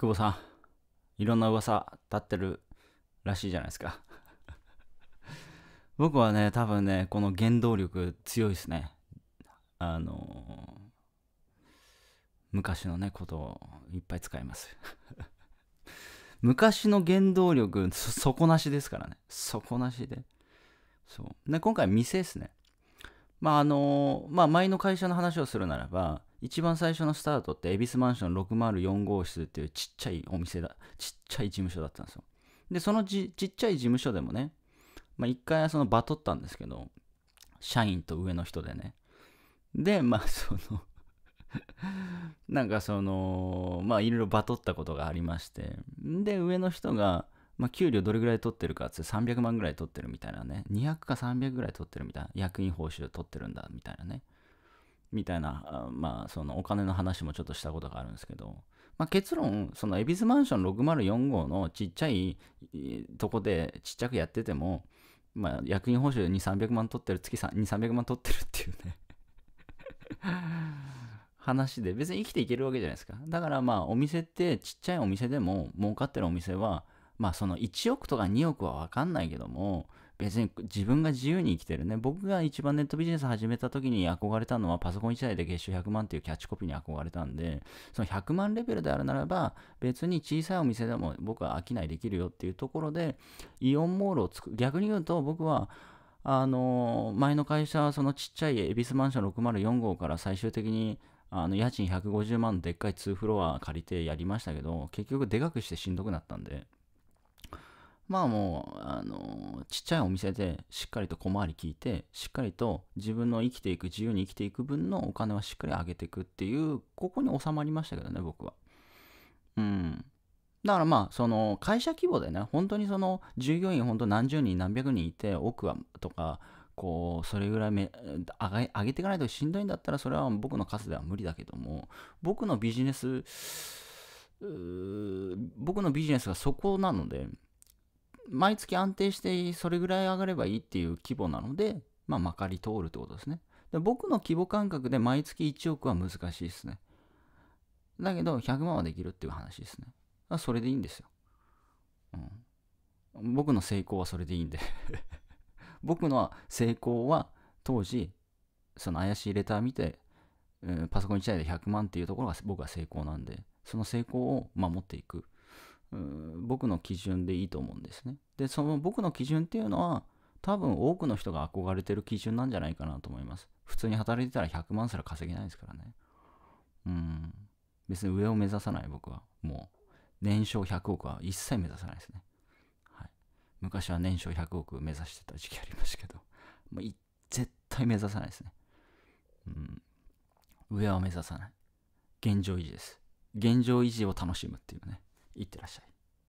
久保さん、いろんな噂立ってるらしいじゃないですか。僕はね、多分ね、この原動力強いですね。あのー、昔のね、ことをいっぱい使います。昔の原動力、底なしですからね。底なしで。そう。で、今回、店ですね。まあ、あのー、まあ、前の会社の話をするならば、一番最初のスタートって恵比寿マンション604号室っていうちっちゃいお店だ、ちっちゃい事務所だったんですよ。で、そのちっちゃい事務所でもね、まあ一回そのバトったんですけど、社員と上の人でね。で、まあ そのなんかその、まあいろいろバトったことがありまして、で、上の人が、まあ、給料どれぐらい取ってるかって300万ぐらい取ってるみたいなね、200か300ぐらい取ってるみたいな、役員報酬取ってるんだみたいなね。みたいな、まあ、そのお金の話もちょっとしたことがあるんですけど、まあ、結論、その恵比寿マンション604号のちっちゃいとこでちっちゃくやってても、まあ、役員報酬2、300万取ってる、月2、300万取ってるっていうね 話で、別に生きていけるわけじゃないですか。だからまあ、お店って、ちっちゃいお店でも、儲かってるお店は、まあ、その1億とか2億は分かんないけども、別に自分が自由に生きてるね。僕が一番ネットビジネス始めた時に憧れたのはパソコン1台で月収100万っていうキャッチコピーに憧れたんで、その100万レベルであるならば、別に小さいお店でも僕は商いできるよっていうところで、イオンモールを作る。逆に言うと僕は、あの前の会社はそのちっちゃい恵比寿マンション604号から最終的にあの家賃150万でっかい2フロア借りてやりましたけど、結局でかくしてしんどくなったんで。まあもう、あのちっちゃいお店でしっかりと小回り聞いて、しっかりと自分の生きていく、自由に生きていく分のお金はしっかり上げていくっていう、ここに収まりましたけどね、僕は。うん。だからまあ、その会社規模でね、本当にその従業員本当何十人何百人いて、奥はとか、こう、それぐらいめ上げ上げていかないとしんどいんだったら、それは僕の数では無理だけども、僕のビジネス、僕のビジネスがそこなので、毎月安定してそれぐらい上がればいいっていう規模なので、まあ、まかり通るってことですね。で僕の規模感覚で毎月1億は難しいですね。だけど、100万はできるっていう話ですね。それでいいんですよ。うん、僕の成功はそれでいいんで 僕の成功は当時、その怪しいレター見て、うん、パソコン1台で100万っていうところが僕は成功なんで、その成功を守っていく。僕の基準でいいと思うんですね。で、その僕の基準っていうのは、多分多くの人が憧れてる基準なんじゃないかなと思います。普通に働いてたら100万すら稼げないですからね。うん。別に上を目指さない僕は。もう、年商100億は一切目指さないですね。はい。昔は年商100億目指してた時期ありましたけど、もう絶対目指さないですね。うん。上は目指さない。現状維持です。現状維持を楽しむっていうね。いってらっしゃい。